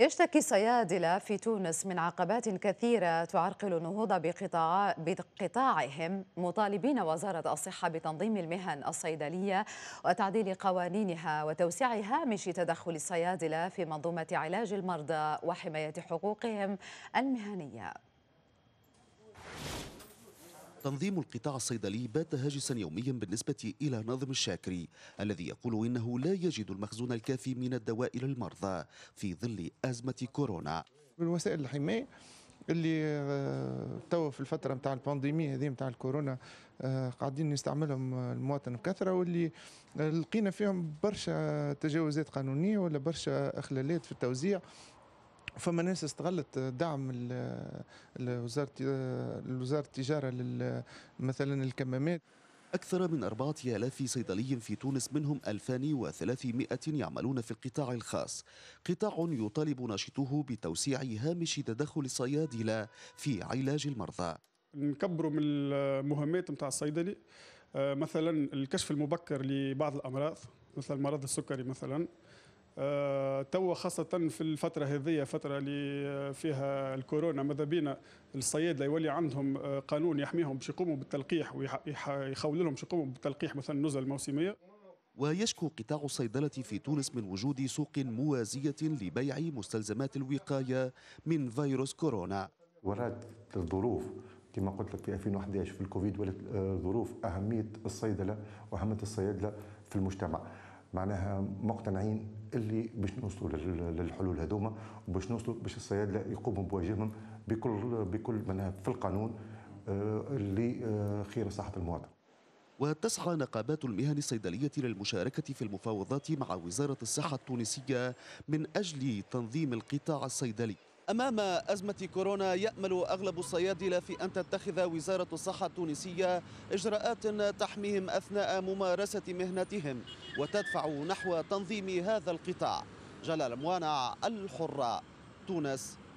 يشتكي الصيادلة في تونس من عقبات كثيرة تعرقل النهوض بقطاع بقطاعهم مطالبين وزارة الصحة بتنظيم المهن الصيدلية وتعديل قوانينها وتوسيع هامش تدخل الصيادلة في منظومة علاج المرضى وحماية حقوقهم المهنية تنظيم القطاع الصيدلي بات هاجسا يوميا بالنسبة إلى ناظم الشاكري الذي يقول إنه لا يجد المخزون الكافي من الدواء للمرضى في ظل أزمة كورونا من وسائل الحماية اللي آه، توا في الفتره نتاع البانديمي هذه نتاع الكورونا آه، قاعدين نستعملهم المواطن بكثره واللي آه، لقينا فيهم برشا تجاوزات قانونيه ولا برشا اخلالات في التوزيع فما ناس استغلت دعم الوزارة الوزارة التجاره مثلا الكمامات أكثر من 4000 صيدلي في تونس منهم 2300 يعملون في القطاع الخاص قطاع يطالب ناشطوه بتوسيع هامش تدخل الصيادلة في علاج المرضى نكبروا من المهمات نتاع الصيدلي آه، مثلا الكشف المبكر لبعض الأمراض مثل مرض السكري مثلا آه، تو خاصة في الفترة هذه فترة اللي فيها الكورونا ماذا بينا الصيادلة يولي عندهم آه، قانون يحميهم باش يقوموا بالتلقيح ويخول لهم باش يقوموا بالتلقيح مثلا النزل الموسمية ويشكو قطاع الصيدلة في تونس من وجود سوق موازية لبيع مستلزمات الوقاية من فيروس كورونا ورات الظروف كما قلت لك في 2011 في الكوفيد ولت آه، ظروف أهمية الصيدلة وأهمية الصيادلة في المجتمع معناها مقتنعين اللي باش نوصلوا للحلول هذوما وباش نوصلوا باش الصيادله يقوموا بواجبهم بكل بكل معناها في القانون آه، اللي آه، خير صحه المواطن. وتسعى نقابات المهن الصيدلية للمشاركة في المفاوضات مع وزارة الصحة التونسية من أجل تنظيم القطاع الصيدلي أمام أزمة كورونا يأمل أغلب الصيادلة في أن تتخذ وزارة الصحة التونسية إجراءات تحميهم أثناء ممارسة مهنتهم وتدفع نحو تنظيم هذا القطاع جلال موانع الحرة تونس